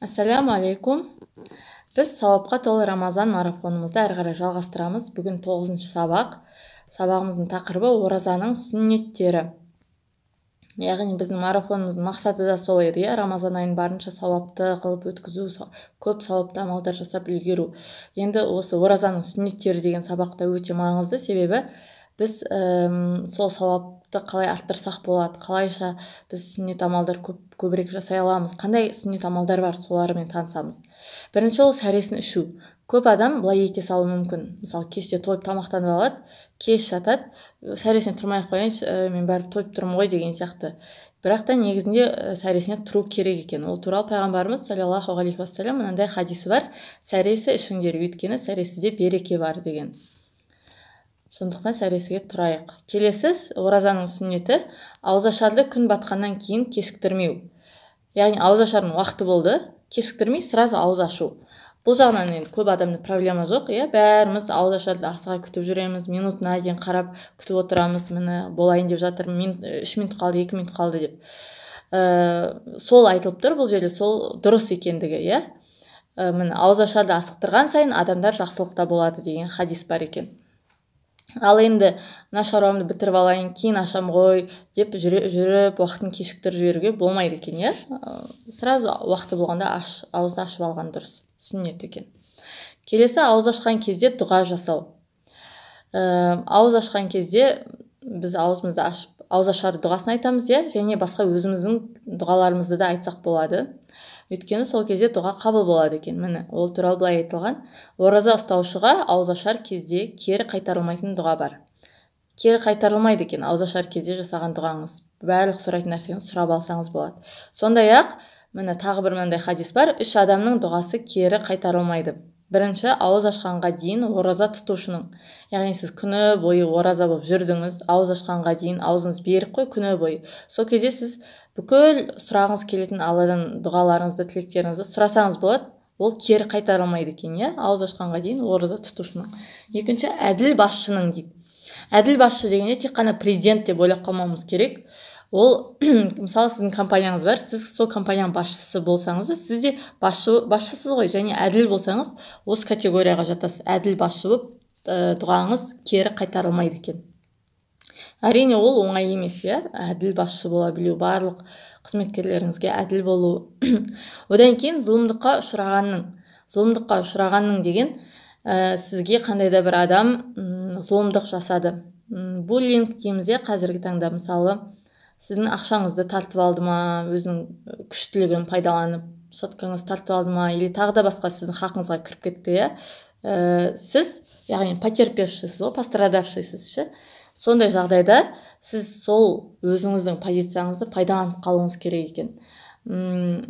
ассаламу алейкум біз сауапқа толы рамазан марафонымызды әрі қарай жалғастырамыз бүгін тоғызыншы сабақ сабағымыздың тақырыбы оразаның сүннеттері яғни біздің марафонымыздың мақсаты да сол еді иә рамазан айын барынша сауапты қылып өткізу көп сауапты амалдар жасап үлгеру енді осы оразаның сүннеттері деген сабақта өте маңызды себебі біз ііі сол сауапты қалай арттырсақ болады қалайша біз сүннет амалдар көп, көбірек жасай аламыз қандай сүннет амалдар бар солармен танысамыз бірінші ол сәресін ішу көп адам былай ете салуы мүмкін мысалы кеште тойып тамақтанып алады кеш жатады сәресіне тұрмай ақ қояйыншы ә, мен барып тойып тұрмын ғой деген сияқты бірақ та негізінде э, сәресіне тұру керек екен ол туралы пайғамбарымыз саллаллаху алейхи уассалам мынандай хадисі бар сәресі ішіңдер өйткені сәресіде береке бар деген сондықтан сәресіге тұрайық келесі оразаның сүннеті ауызашарды күн батқаннан кейін кешіктірмеу яғни ауызашардың уақыты болды кешіктірмей сразу ауыз ашу бұл жағынан енді көп адамда проблема жоқ иә бәріміз ауыз ашарды асыға күтіп жүреміз минутына дейін қарап күтіп отырамыз міне болайын деп жатыр минут э, үш минут қалды екі минут қалды деп ә, сол айтылып тұр бұл жерде сол дұрыс екендігі иә э, міне ауыз асықтырған сайын адамдар жақсылықта болады деген хадис бар екен ал енді мына шаруамды бітіріп алайын кейін ашам ғой деп жүріп уақытын кешіктіріп жіберуге болмайды екен иә сразу уақыты болғанда аш, ауызды ашып алған дұрыс сүннет екен келесі ауыз ашқан кезде дұға жасау ә, ауыз ашқан кезде біз аузымызды ашып ауыз ашар дұғасын айтамыз иә және басқа өзіміздің дұғаларымызды да айтсақ болады өйткені сол кезде дұға қабыл болады екен міне ол туралы былай айтылған ораза ұстаушыға ауыз ашар кезде кері қайтарылмайтын дұға бар кері қайтарылмайды екен ауыз ашар кезде жасаған дұғаңыз барлық сұрайтын нәрсені сұрап алсаңыз болады сондай ақ міне тағы бір мынандай хадис бар үш адамның дұғасы кері қайтарылмайды бірінші ауыз ашқанға дейін ораза тұтушының яғни сіз күні бойы ораза болып жүрдіңіз ауыз ашқанға дейін аузыңыз берік қой күні бойы сол кезде сіз бүкіл сұрағыңыз келетін алладан дұғаларыңызды тілектеріңізді сұрасаңыз болады ол кері қайтарылмайды екен иә ауыз ашқанға дейін ораза тұтушының екінші әділ басшының дейді әділ басшы дегенде тек қана президент деп ойлап қалмауымыз керек ол мысалы сіздің компанияңыз бар сіз сол компанияның басшысы болсаңыз да сіз де басшысыз ғой және әділ болсаңыз осы категорияға жатасыз әділ басшы болып ә, э, дұғаңыз кері қайтарылмайды екен әрине ол оңай емес иә әділ басшы бола білу барлық қызметкерлеріңізге әділ болу одан кейін зұлымдыққа ұшырағанның зұлымдыққа ұшырағанның деген э, сізге қандай да бір адам ұм, зұлымдық жасады буллинг дейміз иә қазіргі таңда мысалы сіздің ақшаңызды тартып алды ма өзінің күштілігін пайдаланып соткаңызды тартып алды ма или тағы да басқа сіздің хақыңызға кіріп кетті иә ә, сіз яғни потерпевшийсіз ғой пострадавшийсіз ше сондай жағдайда сіз сол өзіңіздің позицияңызды пайдаланып қалуыңыз керек екен м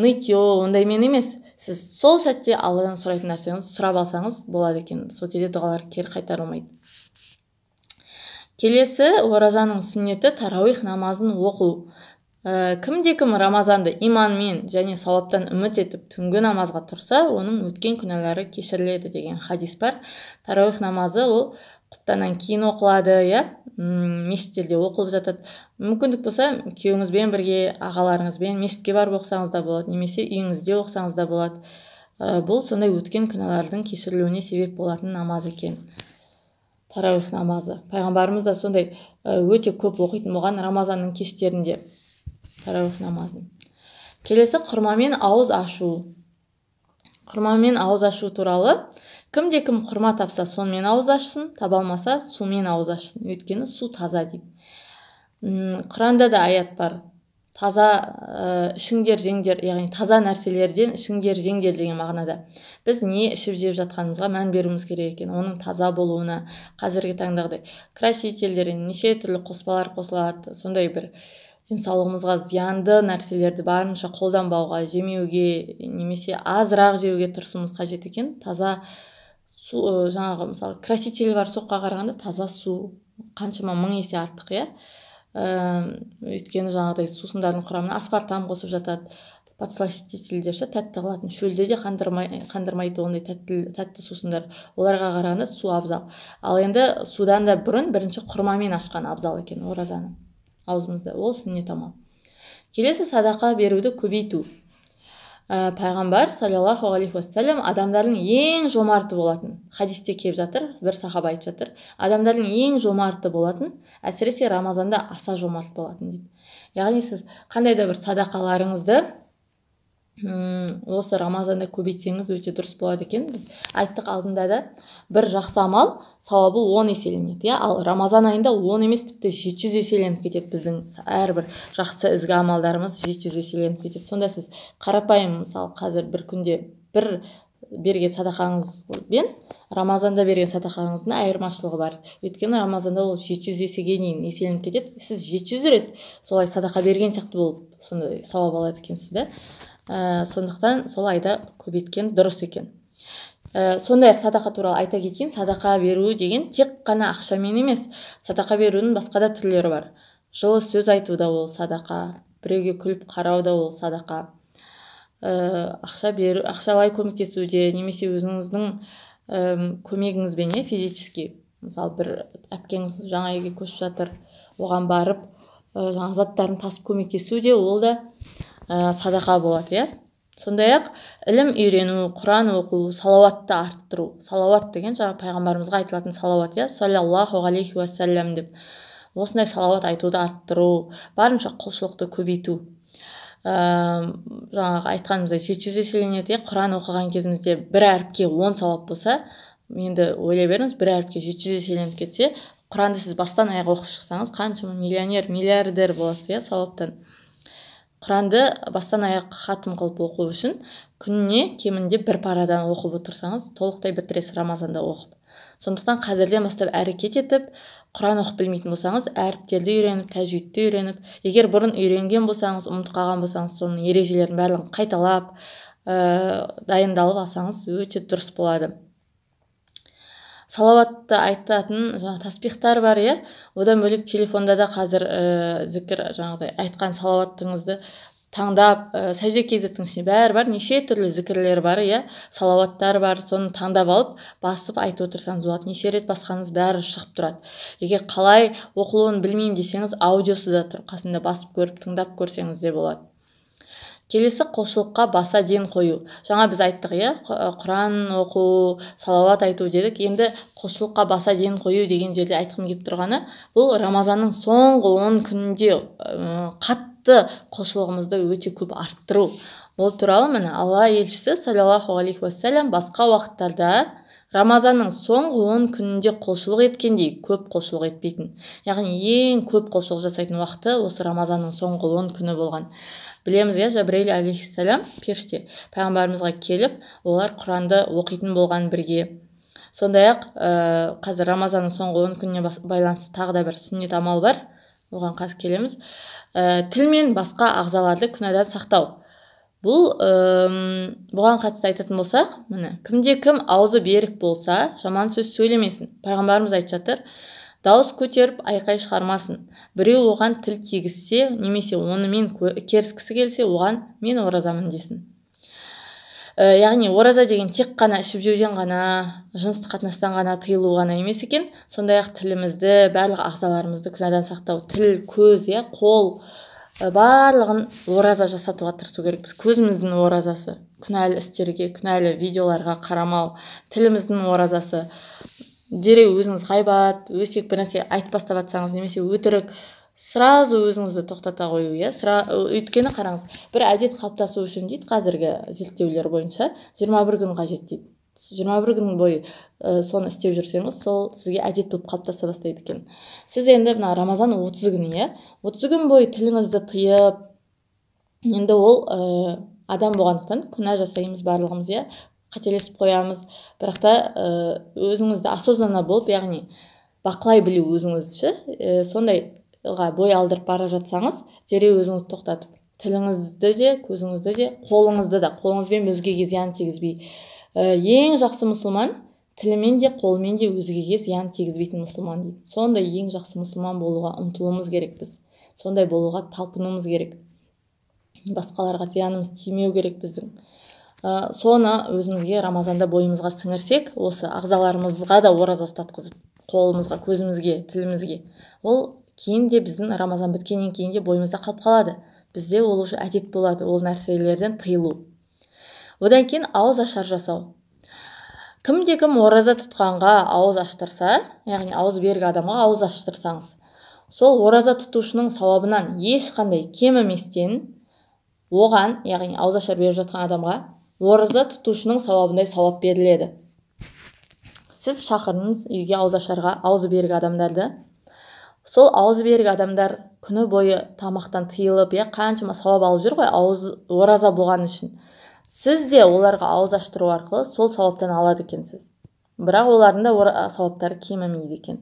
нытье ондаймен емес сіз сол сәтте алладан сұрайтын нәрсеңізді сұрап алсаңыз болады екен сол кезде дұғалар кері қайтарылмайды келесі оразаның сүннеті тарауих намазын оқу э, кімде кім рамазанды иманмен және сауаптан үміт етіп түнгі намазға тұрса оның өткен күнәлары кешіріледі деген хадис бар тарауих намазы ол құптаннан кейін оқылады иә мешіттерде оқылып жатады мүмкіндік болса күйеуіңізбен бірге ағаларыңызбен мешітке барып оқысаңыз да болады немесе үйіңізде оқысаңыз да болады э, бұл сондай өткен күнәлардың кешірілуіне себеп болатын намаз екен тарауих намазы пайғамбарымыз да сондай э, өте көп оқитын болған рамазанның кештерінде тарауих намазын келесі құрмамен ауыз ашу құрмамен ауыз ашу туралы кімде кім құрма тапса сонымен ауыз ашсын таба алмаса сумен ауыз ашсын өйткені су таза дейді құранда да аят бар таза ә, ішіңдер жеңдер яғни таза нәрселерден ішіңдер жеңдер деген мағынада біз не ішіп жеп жатқанымызға мән беруіміз керек екен оның таза болуына қазіргі таңдағыдай красительдер неше түрлі қоспалар қосылады сондай бір денсаулығымызға зиянды нәрселерді барынша қолданбауға жемеуге немесе азырақ жеуге тырысуымыз қажет екен таза су жаңағы мысалы краситель бар соққа қарағанда таза су қаншама мың есе артық иә ыыы өйткені жаңағыдай сусындардың құрамына аспартам қосып жатады подсластительдер ше тәтті қылатын шөлде де қандырмай, қандырмайды ондай тәтті, сусындар оларға қарағанда су абзал ал енді судан да бұрын бірінші құрмамен ашқан абзал екен оразаны аузымызда ол сүннет амал келесі садақа беруді көбейту ә, э, пайғамбар саллаллаху алейхи уассалам адамдардың ең жомарты болатын хадисте келіп жатыр бір сахаба айтып жатыр адамдардың ең жомарты болатын әсіресе рамазанда аса жомарт болатын дейді яғни сіз қандай да бір садақаларыңызды осы рамазанда көбейтсеңіз өте дұрыс болады екен біз айттық алдында да бір жақсы амал сауабы он еселенеді иә ал рамазан айында он емес тіпті жеті жүз еселеніп кетеді біздің әрбір жақсы ізгі амалдарымыз жеті жүз еселеніп кетеді сонда сіз қарапайым мысалы қазір бір күнде бір берген садақаңыз бен рамазанда берген садақаңыздың айырмашылығы бар өйткені рамазанда ол жеті жүз есеге дейін еселеніп кетеді сіз жеті жүз рет солай садақа берген сияқты болып сондай сауап алады екенсіз да ә, сондықтан сол айда көбейткен дұрыс екен ә, сондай ақ садақа туралы айта кетейін садақа беру деген тек қана ақшамен емес садақа берудің басқа да түрлері бар жылы сөз айту да ол садақа біреуге күліп қарау да ол садақа ә, ақша беру ақшалай көмектесу де немесе өзіңіздің ә, көмегіңізбен иә физически мысалы бір әпкеңіз жаңа үйге көшіп жатыр оған барып ә, жаңағы заттарын тасып көмектесу де ол да ә, садақа болады иә сондай ақ ілім үйрену құран оқу салауатты арттыру салауат деген жаңағы пайғамбарымызға айтылатын салауат иә саллаллаху алейхи уассалям деп осындай салауат айтуды арттыру барынша құлшылықты көбейту ә, жаңағы айтқанымыздай жеті жүз еселенеді иә құран оқыған кезімізде бір әріпке он сауап болса енді ойлай беріңіз бір әріпке жеті жүз еселеніп кетсе құранды сіз бастан аяқ оқып шықсаңыз қаншама миллионер миллиардер боласыз иә сауаптан құранды бастан аяқ хатым қылып оқу үшін күніне кемінде бір парадан оқып отырсаңыз толықтай бітіресіз рамазанда оқып сондықтан қазірден бастап әрекет етіп құран оқып білмейтін болсаңыз әріптерді үйреніп тәжвидті үйреніп егер бұрын үйренген болсаңыз ұмытып қалған болсаңыз соның ережелерін барлығын қайталап ә, дайындалып алсаңыз өте дұрыс болады салауатты айтатын жаңағы таспихтар бар иә одан бөлек телефонда да қазір ііі э, зікір жаңағыдай айтқан салауатыңызды таңдап ә, сәжде кзтің ішінде бәрі бар неше түрлі зікірлер бар иә салауаттар бар соны таңдап алып басып айтып отырсаңыз болады неше рет басқаныңыз бәрі шығып тұрады егер қалай оқылуын білмеймін десеңіз аудиосы да тұр қасында басып көріп тыңдап көрсеңіз де болады келесі құлшылыққа баса ден қою жаңа біз айттық иә құран оқу салауат айту дедік енді құлшылыққа баса ден қою деген жерде айтқым келіп тұрғаны бұл рамазанның соңғы он күнінде қатты құлшылығымызды өте көп арттыру ол туралы міне алла елшісі саллаллаху алейхи уассалям басқа уақыттарда рамазанның соңғы он күнінде құлшылық еткендей көп құлшылық етпейтін яғни ең көп құлшылық жасайтын уақыты осы рамазанның соңғы он күні болған білеміз иә жәбірейіл алейхисалам періште пайғамбарымызға келіп олар құранды оқитын болған бірге сондай ақ ә, э, қазір рамазанның соңғы он күніне байланысты тағы да бір сүннет амал бар оған қазір келеміз ә, тіл мен басқа ағзаларды күнәдан сақтау бұл бұған қатысты айтатын болсақ міне кімде кім аузы берік болса жаман сөз сөйлемесін пайғамбарымыз айтып жатыр дауыс көтеріп айқай шығармасын біреу оған тіл тигізсе немесе онымен керіскісі келсе оған мен оразамын десін ә, яғни ораза деген тек қана ішіп жеуден ғана жыныстық қатынастан ғана тыйылу ғана емес екен сондай ақ тілімізді барлық ағзаларымызды күнәдан сақтау тіл көз иә қол э, барлығын ораза жасатуға тырысу керекпіз көзіміздің оразасы күнәлі істерге күнәлі видеоларға қарамау тіліміздің оразасы дереу өзіңіз ғайбат өсек бір нәрсе айтып бастап жатсаңыз немесе өтірік сразу өзіңізді тоқтата қою иә өйткені қараңыз бір әдет қалыптасу үшін дейді қазіргі зерттеулер бойынша 21 күн қажет дейді жиырма бір күн бойы соны істеп жүрсеңіз сол сізге әдет болып қалыптаса бастайды екен сіз енді мына рамазан отыз күн иә отыз күн бойы тіліңізді тыйып енді ол адам болғандықтан күнә жасаймыз барлығымыз иә қателесіп қоямыз бірақ та э, өзіңізді осознанно болып яғни бақылай білу өзіңізді ше ә, сондайға бой алдырып бара жатсаңыз дереу өзіңізді тоқтатып тіліңізді де көзіңізді де қолыңызды да қолыңызбен өзгеге зиян тигізбей ә, ең жақсы мұсылман тілімен де қолымен де өзгеге зиян тигізбейтін мұсылман дейді сондай ең жақсы мұсылман болуға ұмтылуымыз керек біз сондай болуға талпынуымыз керек басқаларға зиянымыз тимеу керек біздің ә, соны өзімізге рамазанда бойымызға сіңірсек осы ағзаларымызға да ораза ұстатқызып қолымызға көзімізге тілімізге ол кейін де біздің рамазан біткеннен кейін де бойымызда қалып қалады бізде ол уже әдет болады ол нәрселерден тыйылу одан кейін ауыз ашар жасау кімде кім ораза тұтқанға ауыз аштырса яғни ауыз берік адамға ауыз аштырсаңыз сол ораза тұтушының сауабынан ешқандай кем еместен оған яғни ауыз ашар беріп жатқан адамға ораза тұтушының сауабындай сауап беріледі сіз шақырыңыз үйге ауыз аузы берік адамдарды сол аузы берік адамдар күні бойы тамақтан тыйылып иә қаншама сауап алып жүр ғой ауыз ораза болғаны үшін сіз де оларға ауыз аштыру арқылы сол сауаптан алады екенсіз бірақ олардың да ора, сауаптары кемімейді екен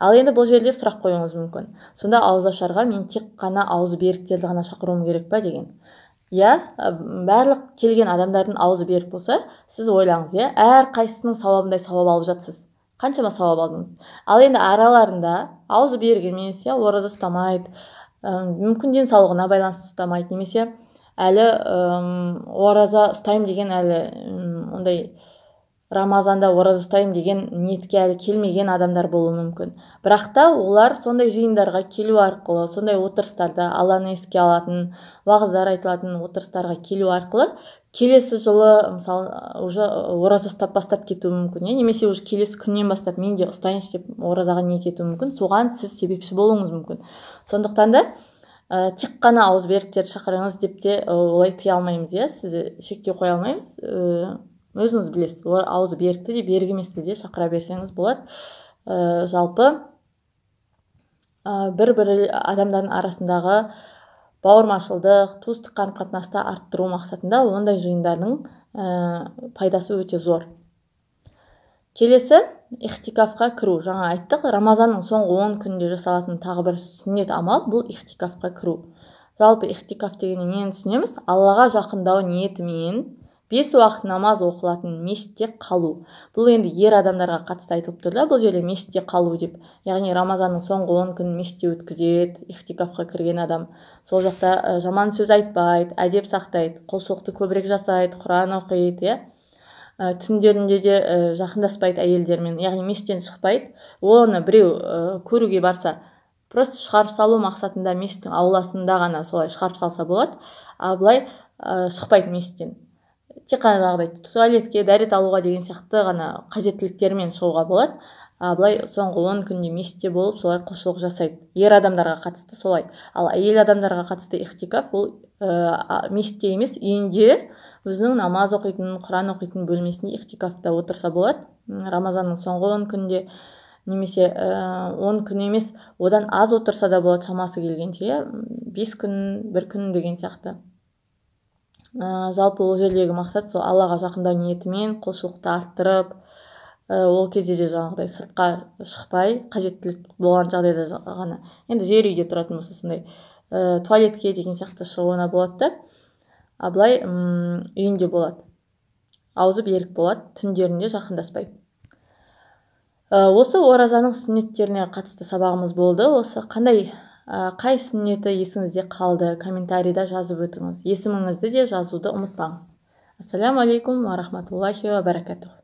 ал енді бұл жерде сұрақ қоюыңыз мүмкін сонда ауыз мен тек қана ауыз беріктерді ғана шақыруым керек па деген иә э, барлық келген адамдардың аузы берік болса сіз ойлаңыз иә қайсысының сауабындай сауап алып жатсыз қаншама сауап алдыңыз ал енді араларында аузы берік емес иә ораза ұстамайды э, мүмкін денсаулығына байланысты ұстамайды немесе әлі өм, э, ораза ұстаймын деген әлі ондай рамазанда ораза ұстаймын деген ниетке әлі келмеген адамдар болуы мүмкін бірақ та олар сондай жиындарға келу арқылы сондай отырыстарда алланы еске алатын уағыздар айтылатын отырыстарға келу арқылы келесі жылы мысалы уже ораза ұстап бастап кетуі мүмкін иә немесе уже келесі күннен бастап мен де ұстайыншы деп оразаға ниет етуі мүмкін соған сіз себепші болуыңыз мүмкін сондықтан да ә, тек қана ауызберіктерді шақырыңыз деп те э, олай тыя алмаймыз иә сізді шектеу қоя алмаймыз э, өзіңіз білесіз олар аузы берікті де берік еместі де шақыра берсеңіз болады ә, жалпы ә, э, бір бір адамдардың арасындағы бауырмашылдық туыстық қарым қатынасты арттыру мақсатында ондай жиындардың ә, пайдасы өте зор келесі ихтикафқа кіру жаңа айттық рамазанның соңғы он күнінде жасалатын тағы бір сүннет амал бұл ихтикафқа кіру жалпы ихтикаф дегеннен нені түсінеміз аллаға жақындау ниетімен бес уақыт намаз оқылатын мешітте қалу бұл енді ер адамдарға қатысты айтылып тұр да бұл жерде мешітте қалу деп яғни рамазанның соңғы он күнін мешітте өткізеді ихтикафқа кірген адам сол жақта жаман сөз айтпайды әдеп сақтайды құлшылықты көбірек жасайды құран оқиды иә ә, түндерінде де ә, жақындаспайды әйелдермен яғни мешіттен шықпайды оны біреу ә, көруге барса просто шығарып салу мақсатында мешіттің ауласында ғана солай шығарып салса болады ал былай ә, шықпайды мешіттен тек қана жаңағыдай туалетке дәрет алуға деген сияқты ғана қажеттіліктермен шығуға болады а былай соңғы он күнде мешітте болып солай құлшылық жасайды ер адамдарға қатысты солай ал әйел адамдарға қатысты ихтикаф ол ә, мешітте емес үйінде өзінің намаз оқитын құран оқитын бөлмесінде ихтикафта отырса болады рамазанның соңғы он күнде немесе э, он күн емес одан аз отырса да болады шамасы келгенше иә бес күн бір күн деген сияқты ә, жалпы ол жердегі мақсат сол аллаға жақындау ниетімен құлшылықты арттырып ә, ол кезде де жаңағыдай сыртқа шықпай қажеттілік болған жағдайда ғана енді жер үйде тұратын болса сондай ә, туалетке деген сияқты шығуына болады да а былай үйінде болады аузы берік болады түндерінде жақындаспай осы оразаның сүннеттеріне қатысты сабағымыз болды осы қандай Ә, қай сүннеті есіңізде қалды комментарийда жазып өтіңіз есіміңізді де жазуды ұмытпаңыз ассаламу алейкум уа рахматуллахи уа баракатух